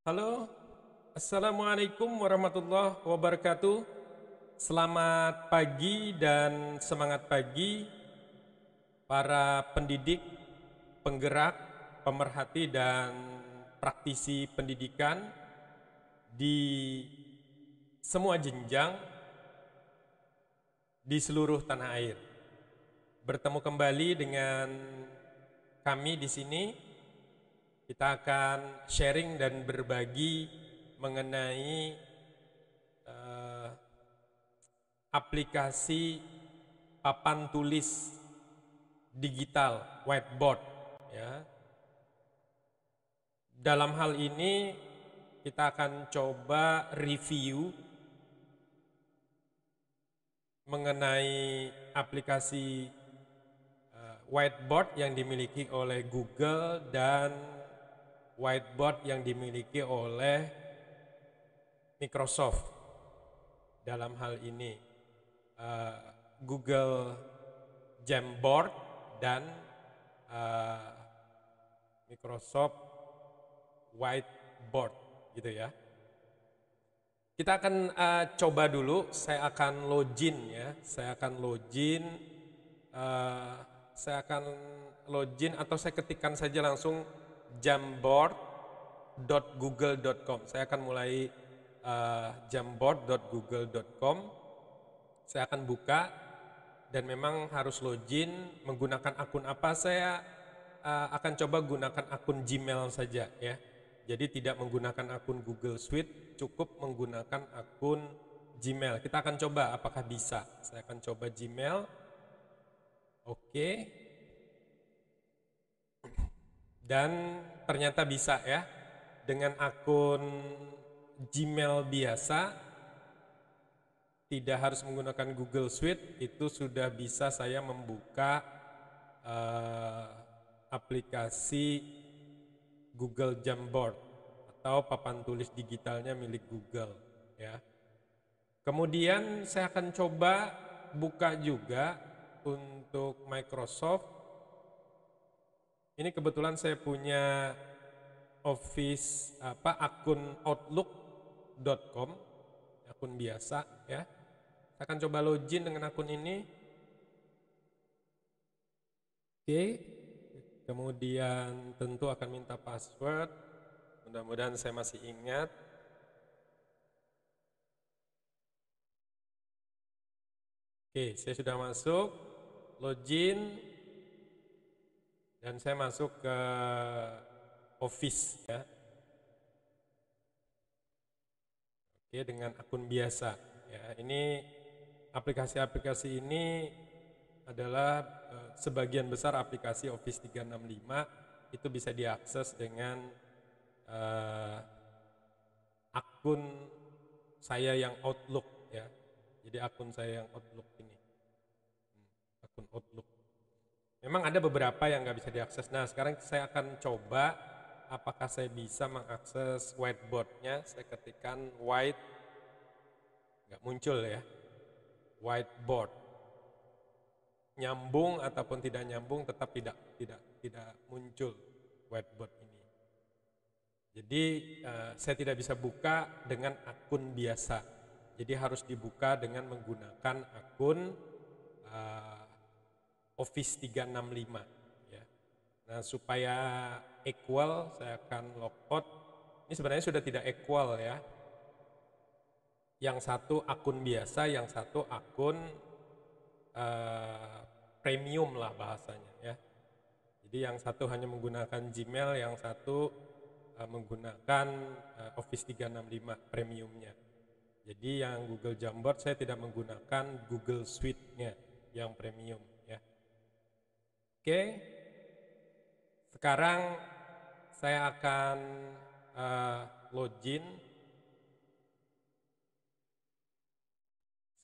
Halo, Assalamualaikum warahmatullahi wabarakatuh. Selamat pagi dan semangat pagi para pendidik, penggerak, pemerhati dan praktisi pendidikan di semua jenjang di seluruh tanah air. Bertemu kembali dengan kami di sini kita akan sharing dan berbagi mengenai uh, aplikasi papan tulis digital whiteboard ya. Dalam hal ini kita akan coba review mengenai aplikasi eh, whiteboard yang dimiliki oleh Google dan whiteboard yang dimiliki oleh Microsoft dalam hal ini uh, Google Jamboard dan uh, Microsoft Whiteboard gitu ya. Kita akan uh, coba dulu. Saya akan login ya. Saya akan login. Uh, saya akan login atau saya ketikkan saja langsung jamboard.google.com. Saya akan mulai uh, eh, jamboard.google.com. Saya akan buka dan memang harus login menggunakan akun apa saya uh, akan coba gunakan akun Gmail saja ya. Jadi tidak menggunakan akun Google Suite, cukup menggunakan akun Gmail. Kita akan coba apakah bisa. Saya akan coba Gmail. Oke. Okay. Dan ternyata bisa ya, dengan akun Gmail biasa, tidak harus menggunakan Google Suite, itu sudah bisa saya membuka uh, aplikasi Google Jamboard atau papan tulis digitalnya milik Google ya. Kemudian saya akan coba buka juga untuk Microsoft ini kebetulan saya punya office apa akun outlook.com akun biasa ya. Saya akan coba login dengan akun ini. Oke. Kemudian tentu akan minta password. Mudah-mudahan saya masih ingat. Oke, saya sudah masuk. Login, dan saya masuk ke office ya. Oke, dengan akun biasa ya. Ini aplikasi-aplikasi ini adalah e, sebagian besar aplikasi Office 365 itu bisa diakses dengan e, akun saya yang Outlook ya. Jadi akun saya yang Outlook ini. Hmm, akun Outlook Memang ada beberapa yang nggak bisa diakses. Nah, sekarang saya akan coba apakah saya bisa mengakses whiteboardnya. Saya ketikkan white, nggak muncul ya, whiteboard. Nyambung ataupun tidak nyambung tetap tidak tidak tidak muncul whiteboard ini. Jadi eh, saya tidak bisa buka dengan akun biasa. Jadi harus dibuka dengan menggunakan akun. Eh, Office 365 ya. Nah, supaya equal saya akan logout. Ini sebenarnya sudah tidak equal ya. Yang satu akun biasa, yang satu akun uh, premium lah bahasanya ya. Jadi yang satu hanya menggunakan Gmail, yang satu uh, menggunakan uh, Office 365 premiumnya. Jadi yang Google Jamboard saya tidak menggunakan Google Suite-nya yang premium. Oke, sekarang saya akan uh, login.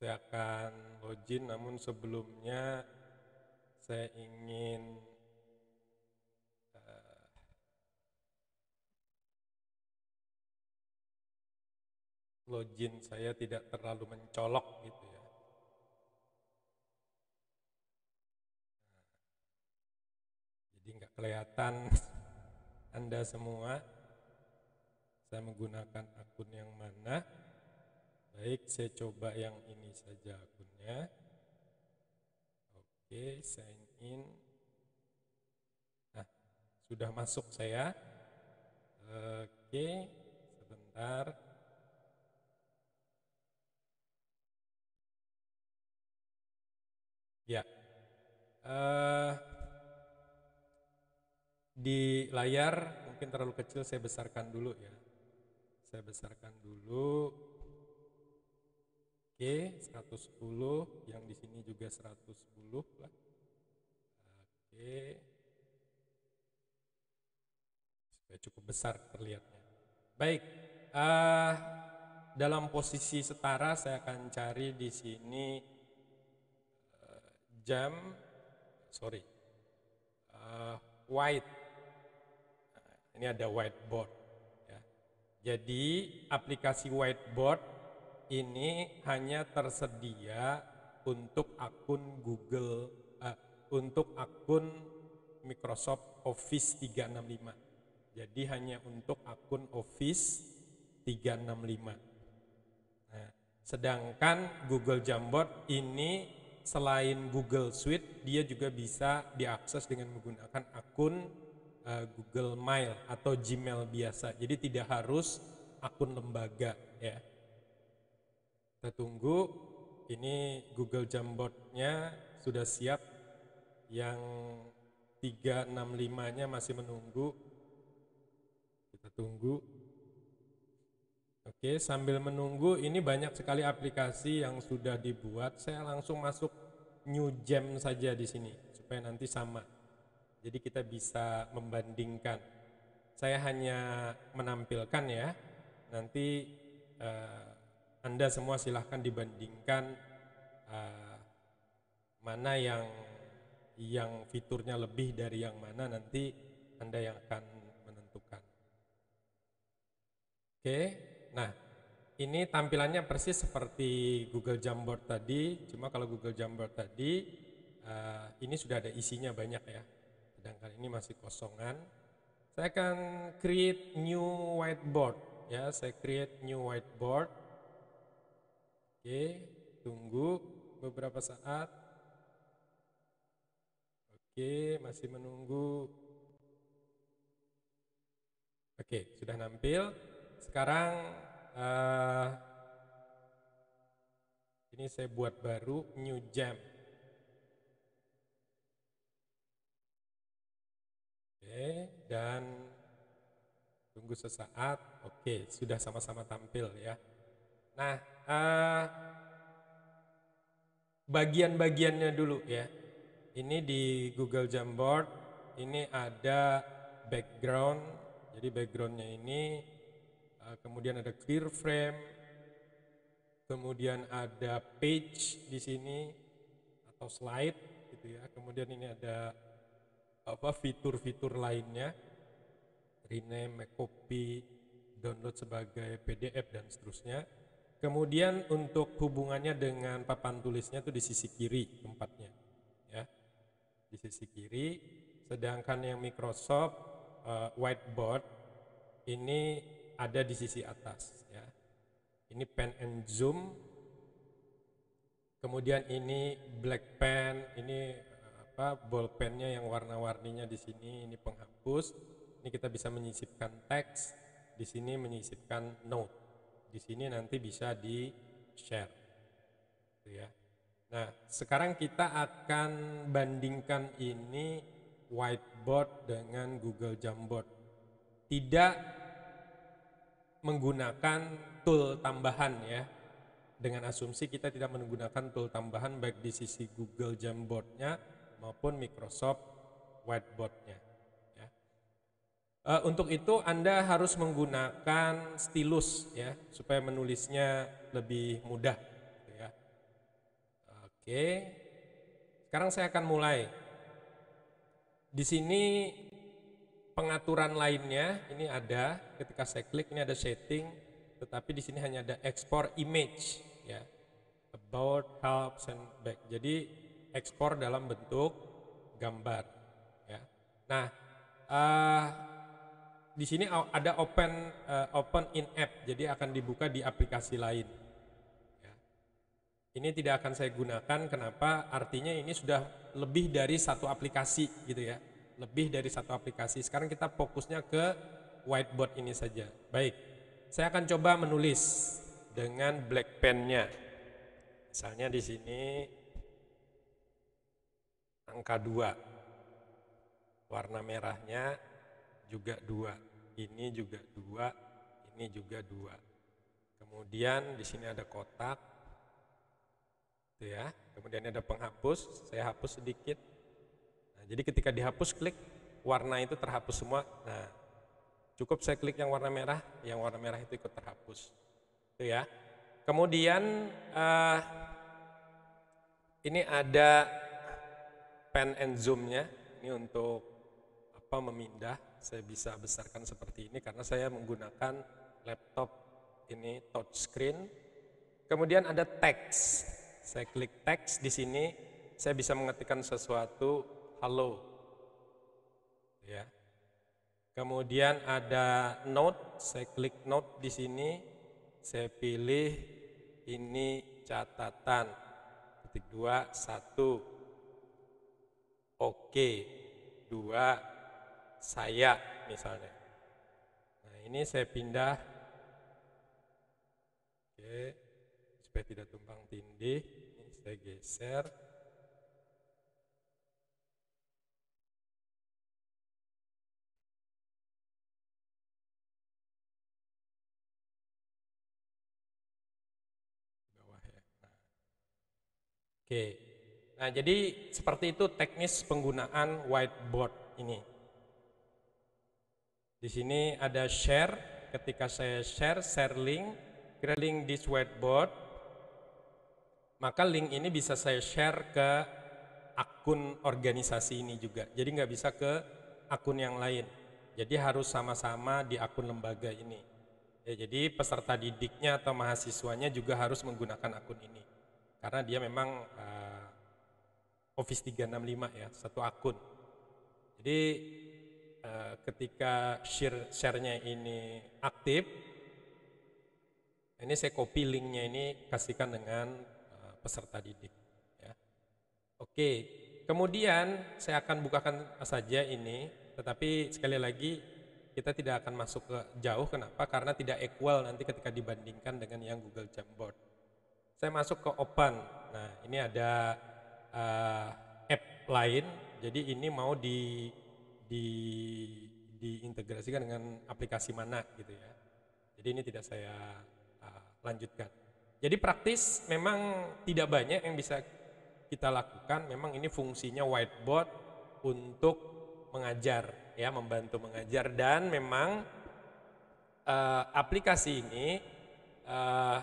Saya akan login, namun sebelumnya saya ingin eh, login saya tidak terlalu mencolok gitu ya. kelihatan Anda semua saya menggunakan akun yang mana. Baik, saya coba yang ini saja akunnya. Oke, sign in. Nah, sudah masuk saya. Oke, sebentar. Ya. Uh, di layar mungkin terlalu kecil saya besarkan dulu ya saya besarkan dulu oke 110 yang di sini juga 110 lah oke sudah cukup besar terlihatnya baik uh, dalam posisi setara saya akan cari di sini uh, jam sorry uh, eh, white ini ada whiteboard. Ya. Jadi aplikasi whiteboard ini hanya tersedia untuk akun Google, uh, untuk akun Microsoft Office 365. Jadi hanya untuk akun Office 365. Nah, sedangkan Google Jamboard ini selain Google Suite, dia juga bisa diakses dengan menggunakan akun uh, Google Mail atau Gmail biasa. Jadi tidak harus akun lembaga ya. Kita tunggu ini Google Jamboard-nya sudah siap. Yang 365-nya masih menunggu. Kita tunggu. Oke, sambil menunggu ini banyak sekali aplikasi yang sudah dibuat. Saya langsung masuk new jam saja di sini supaya nanti sama. Jadi kita bisa membandingkan. Saya hanya menampilkan ya. Nanti uh, Anda semua silahkan dibandingkan uh, mana yang yang fiturnya lebih dari yang mana nanti Anda yang akan menentukan. Oke. Nah, ini tampilannya persis seperti Google Jamboard tadi, cuma kalau Google Jamboard tadi uh, ini sudah ada isinya banyak ya yang kali ini masih kosongan saya akan create new whiteboard ya saya create new whiteboard oke tunggu beberapa saat oke masih menunggu oke sudah nampil sekarang uh, ini saya buat baru new jam dan tunggu sesaat. Oke, sudah sama-sama tampil ya. Nah, uh, bagian-bagiannya dulu ya. Ini di Google Jamboard, ini ada background. Jadi backgroundnya ini, uh, kemudian ada clear frame, kemudian ada page di sini atau slide gitu ya. Kemudian ini ada apa fitur-fitur lainnya rename, copy, download sebagai PDF dan seterusnya. Kemudian untuk hubungannya dengan papan tulisnya itu di sisi kiri tempatnya. Ya. Di sisi kiri, sedangkan yang Microsoft uh, whiteboard ini ada di sisi atas ya. Ini pen and zoom. Kemudian ini black pen, ini eh, apa ball pennya yang warna-warninya di sini, ini penghapus. Ini kita bisa menyisipkan teks, di sini menyisipkan note. Di sini nanti bisa di share. Gitu ya. Nah, sekarang kita akan bandingkan ini whiteboard dengan Google Jamboard. Tidak menggunakan tool tambahan ya. Dengan asumsi kita tidak menggunakan tool tambahan baik di sisi Google Jamboardnya maupun Microsoft Whiteboardnya. Uh, untuk itu Anda harus menggunakan stilus ya supaya menulisnya lebih mudah. Gitu ya. Oke, sekarang saya akan mulai. Di sini pengaturan lainnya ini ada. Ketika saya klik ini ada setting, tetapi di sini hanya ada export image ya about help send back. Jadi ekspor dalam bentuk gambar. Ya. Nah. Uh, di sini ada open uh, open in app, jadi akan dibuka di aplikasi lain. Ya. Ini tidak akan saya gunakan. Kenapa? Artinya ini sudah lebih dari satu aplikasi, gitu ya. Lebih dari satu aplikasi. Sekarang kita fokusnya ke whiteboard ini saja. Baik, saya akan coba menulis dengan black pennya. Misalnya di sini angka 2 warna merahnya juga dua, ini juga dua, ini juga dua. Kemudian di sini ada kotak, itu ya. Kemudian ada penghapus, saya hapus sedikit. Nah, jadi ketika dihapus klik warna itu terhapus semua. Nah, cukup saya klik yang warna merah, yang warna merah itu ikut terhapus, itu ya. Kemudian uh, ini ada pen and zoomnya, ini untuk apa memindah saya bisa besarkan seperti ini karena saya menggunakan laptop ini touch screen. Kemudian ada teks. Saya klik teks di sini, saya bisa mengetikkan sesuatu, halo. Ya. Kemudian ada note, saya klik note di sini, saya pilih ini catatan. Titik dua, satu. Oke, dua, saya misalnya. Nah, ini saya pindah oke supaya tidak tumpang tindih. Ini saya geser. bawah ya. Nah. Oke. Nah, jadi seperti itu teknis penggunaan whiteboard ini. Di sini ada share, ketika saya share, share link, create link di whiteboard, maka link ini bisa saya share ke akun organisasi ini juga. Jadi nggak bisa ke akun yang lain. Jadi harus sama-sama di akun lembaga ini. Ya, jadi peserta didiknya atau mahasiswanya juga harus menggunakan akun ini. Karena dia memang uh, Office 365 ya, satu akun. Jadi Eh, ketika share sharenya ini aktif ini saya copy linknya ini kasihkan dengan eh, peserta didik ya. oke kemudian saya akan bukakan saja ini tetapi sekali lagi kita tidak akan masuk ke jauh kenapa karena tidak equal nanti ketika dibandingkan dengan yang Google Jamboard saya masuk ke open nah ini ada uh, app lain jadi ini mau di di diintegrasikan dengan aplikasi mana gitu ya. Jadi ini tidak saya uh, lanjutkan. Jadi praktis memang tidak banyak yang bisa kita lakukan. Memang ini fungsinya whiteboard untuk mengajar ya, membantu mengajar dan memang uh, aplikasi ini uh,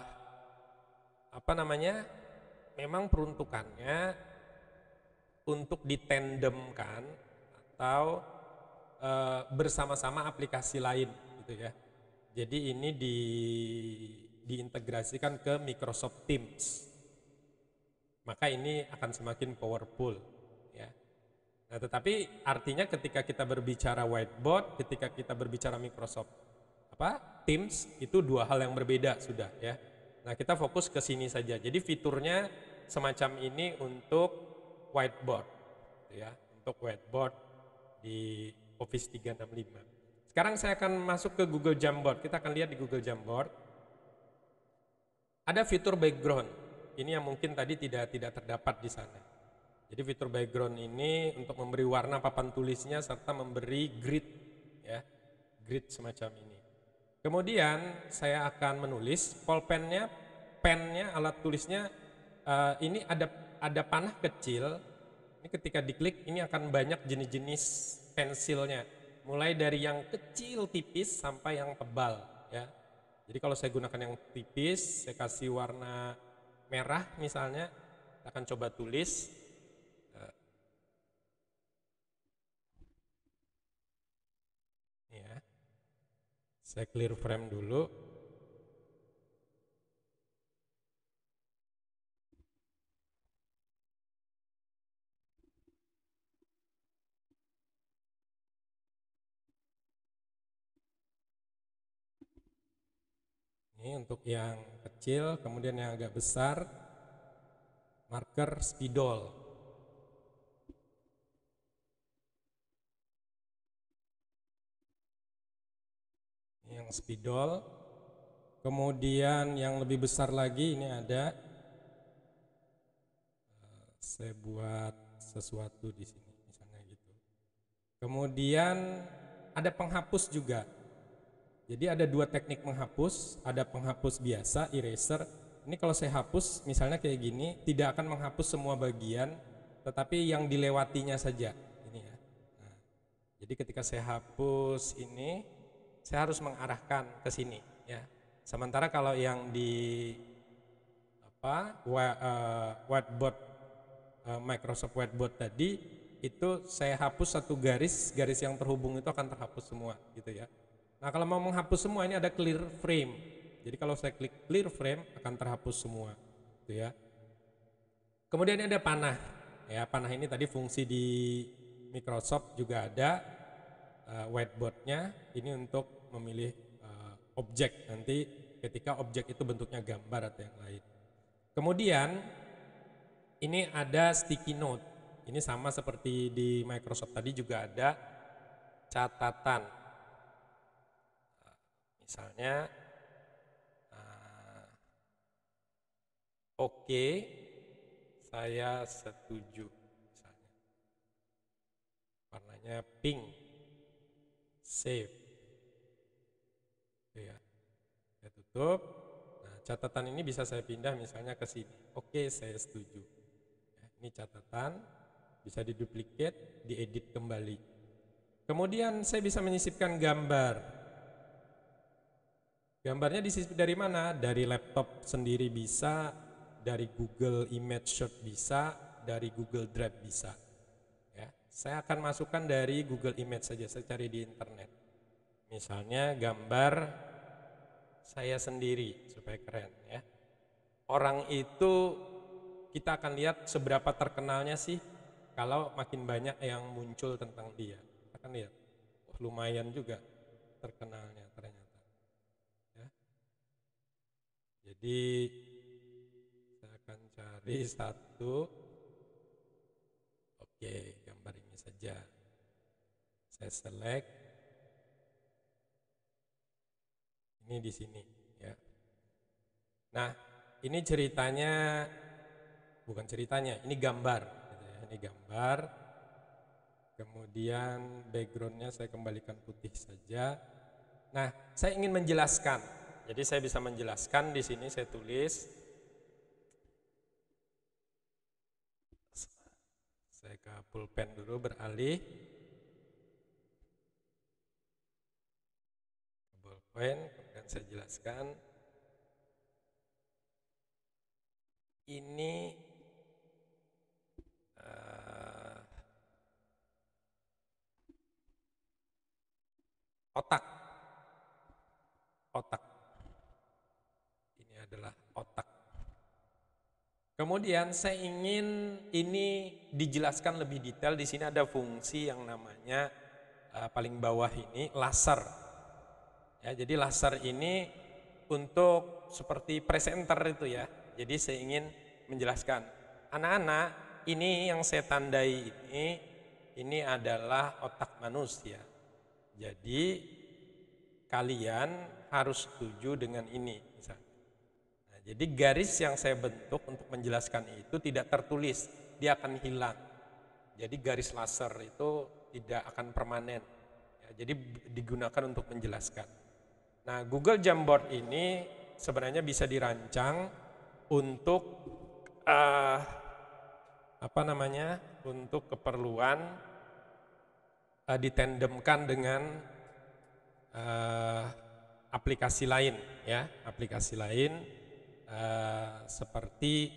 apa namanya? Memang peruntukannya untuk ditandemkan atau Eh, bersama-sama aplikasi lain gitu ya. Jadi ini di diintegrasikan ke Microsoft Teams. Maka ini akan semakin powerful ya. Nah, tetapi artinya ketika kita berbicara whiteboard, ketika kita berbicara Microsoft apa? Teams itu dua hal yang berbeda sudah ya. Nah, kita fokus ke sini saja. Jadi fiturnya semacam ini untuk whiteboard gitu ya, untuk whiteboard di Office 365. Sekarang saya akan masuk ke Google Jamboard. Kita akan lihat di Google Jamboard. Ada fitur background. Ini yang mungkin tadi tidak tidak terdapat di sana. Jadi fitur background ini untuk memberi warna papan tulisnya serta memberi grid ya. Grid semacam ini. Kemudian saya akan menulis pen pennya, alat tulisnya uh, ini ada ada panah kecil. Ini ketika diklik ini akan banyak jenis-jenis pensilnya mulai dari yang kecil tipis sampai yang tebal ya jadi kalau saya gunakan yang tipis saya kasih warna merah misalnya kita akan coba tulis eh, ya saya clear frame dulu Ini untuk yang kecil, kemudian yang agak besar, marker spidol. Ini yang spidol. Kemudian yang lebih besar lagi ini ada eh, saya buat sesuatu di sini misalnya gitu. Kemudian ada penghapus juga. Jadi ada dua teknik menghapus, ada penghapus biasa, eraser. Ini kalau saya hapus misalnya kayak gini, tidak akan menghapus semua bagian, tetapi yang dilewatinya saja. Ini ya. Nah, jadi ketika saya hapus ini, saya harus mengarahkan ke sini ya. Sementara kalau yang di apa eh, whiteboard eh, Microsoft whiteboard tadi itu saya hapus satu garis, garis yang terhubung itu akan terhapus semua gitu ya. Nah kalau mau menghapus semua ini ada clear frame. Jadi kalau saya klik clear frame akan terhapus semua, gitu ya. Kemudian ini ada panah. Ya panah ini tadi fungsi di Microsoft juga ada uh, whiteboardnya. Ini untuk memilih uh, objek nanti ketika objek itu bentuknya gambar atau yang lain. Kemudian ini ada sticky note. Ini sama seperti di Microsoft tadi juga ada catatan Misalnya, uh, oke, okay, saya setuju. Misalnya, warnanya pink, save. ya. Saya tutup. Nah, catatan ini bisa saya pindah misalnya ke sini. Oke, okay, saya setuju. Ya, ini catatan bisa diduplikat, diedit kembali. Kemudian saya bisa menyisipkan gambar. Gambarnya di dari mana? Dari laptop sendiri bisa, dari Google Image Search bisa, dari Google Drive bisa. Ya, saya akan masukkan dari Google Image saja, saya cari di internet. Misalnya gambar saya sendiri supaya keren ya. Orang itu kita akan lihat seberapa terkenalnya sih kalau makin banyak yang muncul tentang dia. Kita akan lihat. Oh, lumayan juga terkenalnya ternyata. jadi saya akan cari satu oke gambar ini saja saya select ini di sini ya nah ini ceritanya bukan ceritanya ini gambar gitu ya. ini gambar kemudian backgroundnya saya kembalikan putih saja nah saya ingin menjelaskan jadi saya bisa menjelaskan di sini saya tulis saya ke pulpen dulu beralih ke pulpen kemudian saya jelaskan ini uh, otak otak Kemudian saya ingin ini dijelaskan lebih detail. Di sini ada fungsi yang namanya uh, paling bawah ini laser. Ya, jadi laser ini untuk seperti presenter itu ya. Jadi saya ingin menjelaskan. Anak-anak, ini yang saya tandai ini ini adalah otak manusia. Jadi kalian harus setuju dengan ini misalnya jadi garis yang saya bentuk untuk menjelaskan itu tidak tertulis, dia akan hilang. Jadi garis laser itu tidak akan permanen. Ya, jadi digunakan untuk menjelaskan. Nah, Google Jamboard ini sebenarnya bisa dirancang untuk uh, apa namanya? Untuk keperluan uh, ditandemkan dengan uh, aplikasi lain, ya, aplikasi lain Eh, seperti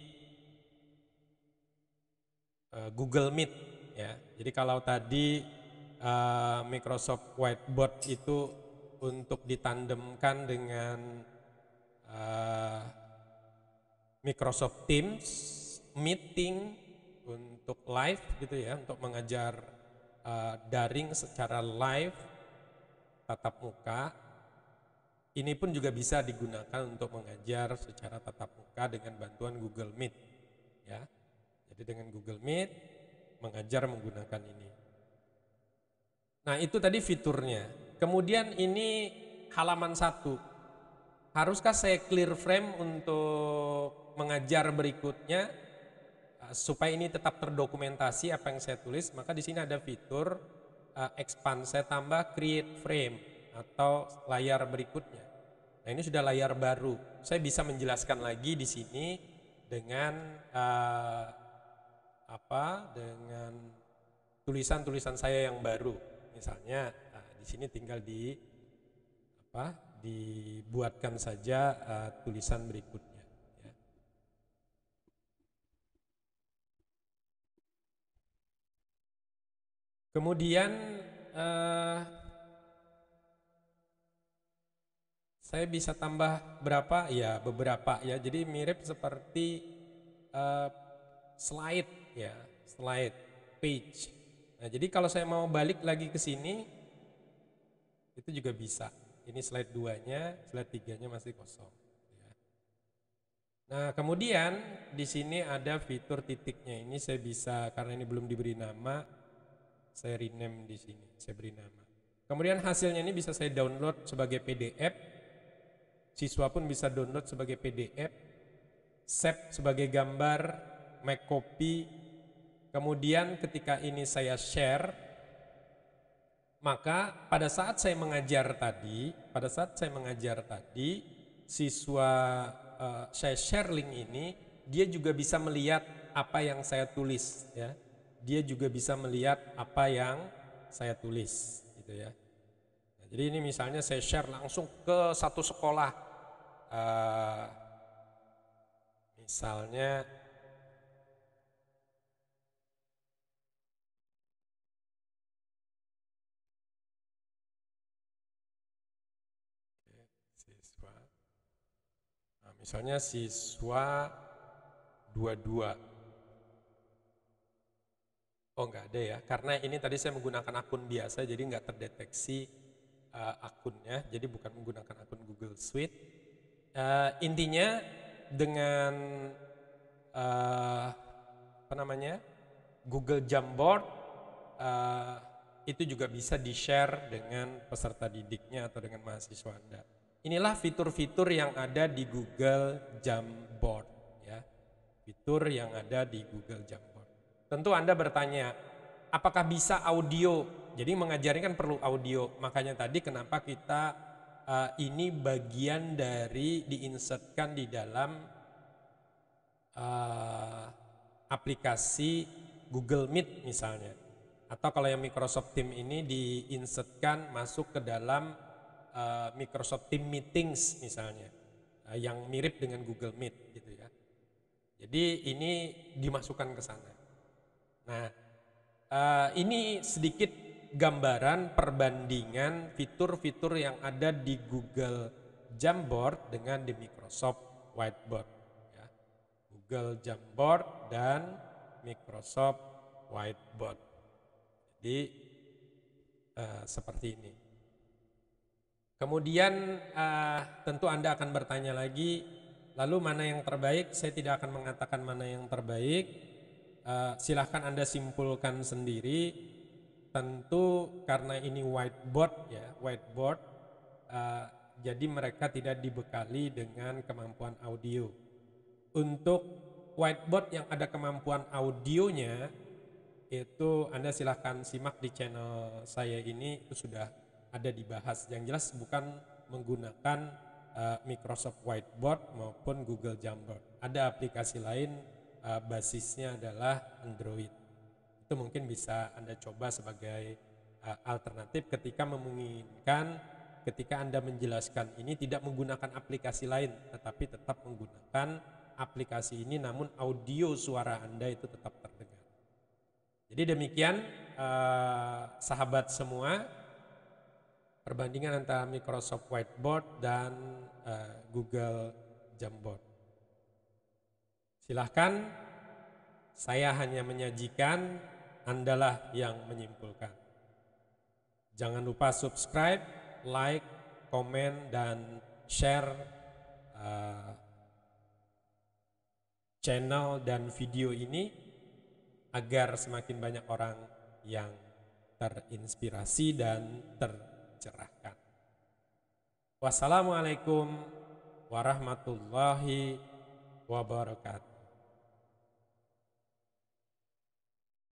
uh, Google Meet ya. Jadi kalau tadi uh, Microsoft Whiteboard itu untuk ditandemkan dengan uh, Microsoft Teams meeting untuk live gitu ya, untuk mengajar uh, daring secara live tatap muka ini pun juga bisa digunakan untuk mengajar secara tatap muka dengan bantuan Google Meet. Ya, jadi dengan Google Meet mengajar menggunakan ini. Nah itu tadi fiturnya. Kemudian ini halaman satu. Haruskah saya clear frame untuk mengajar berikutnya ah, supaya ini tetap terdokumentasi apa yang saya tulis? Maka di sini ada fitur ah, expand. Saya tambah create frame atau layar berikutnya. Nah ini sudah layar baru. Saya bisa menjelaskan lagi di sini dengan uh, apa? Dengan tulisan-tulisan saya yang baru. Misalnya nah, di sini tinggal di apa? Dibuatkan saja uh, tulisan berikutnya. Ya. Kemudian uh, Saya bisa tambah berapa? Ya beberapa ya. Jadi mirip seperti uh, slide ya, slide page. Nah, jadi kalau saya mau balik lagi ke sini itu juga bisa. Ini slide duanya slide tiganya masih kosong. Ya. Nah, kemudian di sini ada fitur titiknya. Ini saya bisa karena ini belum diberi nama, saya rename di sini, saya beri nama. Kemudian hasilnya ini bisa saya download sebagai PDF siswa pun bisa download sebagai PDF, save sebagai gambar, make copy. Kemudian ketika ini saya share, maka pada saat saya mengajar tadi, pada saat saya mengajar tadi, siswa uh, saya share link ini, dia juga bisa melihat apa yang saya tulis ya. Dia juga bisa melihat apa yang saya tulis gitu ya. Nah, jadi ini misalnya saya share langsung ke satu sekolah uh, misalnya siswa nah, misalnya siswa dua Oh nggak ada ya, karena ini tadi saya menggunakan akun biasa jadi nggak terdeteksi uh, akunnya, jadi bukan menggunakan akun Google Suite uh, intinya dengan uh, apa namanya Google Jamboard uh, itu juga bisa di share dengan peserta didiknya atau dengan mahasiswa anda. Inilah fitur-fitur yang ada di Google Jamboard ya fitur yang ada di Google Jamboard. Tentu Anda bertanya, apakah bisa audio? Jadi mengajarkan kan perlu audio. Makanya tadi kenapa kita uh, ini bagian dari diinsertkan di dalam uh, aplikasi Google Meet misalnya. Atau kalau yang Microsoft Team ini diinsertkan masuk ke dalam uh, Microsoft Team Meetings misalnya. Uh, yang mirip dengan Google Meet gitu ya. Jadi ini dimasukkan ke sana. Nah, uh, ini sedikit gambaran perbandingan fitur-fitur yang ada di Google Jamboard dengan di Microsoft Whiteboard. Ya. Google Jamboard dan Microsoft Whiteboard. Jadi uh, seperti ini. Kemudian uh, tentu Anda akan bertanya lagi, lalu mana yang terbaik? Saya tidak akan mengatakan mana yang terbaik. Uh, silahkan Anda simpulkan sendiri tentu karena ini whiteboard ya whiteboard uh, jadi mereka tidak dibekali dengan kemampuan audio untuk whiteboard yang ada kemampuan audionya itu Anda silahkan simak di channel saya ini itu sudah ada dibahas yang jelas bukan menggunakan uh, Microsoft Whiteboard maupun Google Jamboard ada aplikasi lain uh, basisnya adalah Android itu mungkin bisa Anda coba sebagai uh, alternatif ketika memungkinkan ketika Anda menjelaskan ini tidak menggunakan aplikasi lain tetapi tetap menggunakan aplikasi ini namun audio suara Anda itu tetap terdengar. Jadi demikian uh, sahabat semua perbandingan antara Microsoft Whiteboard dan uh, Google Jamboard. Silahkan saya hanya menyajikan Andalah yang menyimpulkan. Jangan lupa subscribe, like, komen, dan share uh, channel dan video ini agar semakin banyak orang yang terinspirasi dan tercerahkan. Wassalamualaikum warahmatullahi wabarakatuh.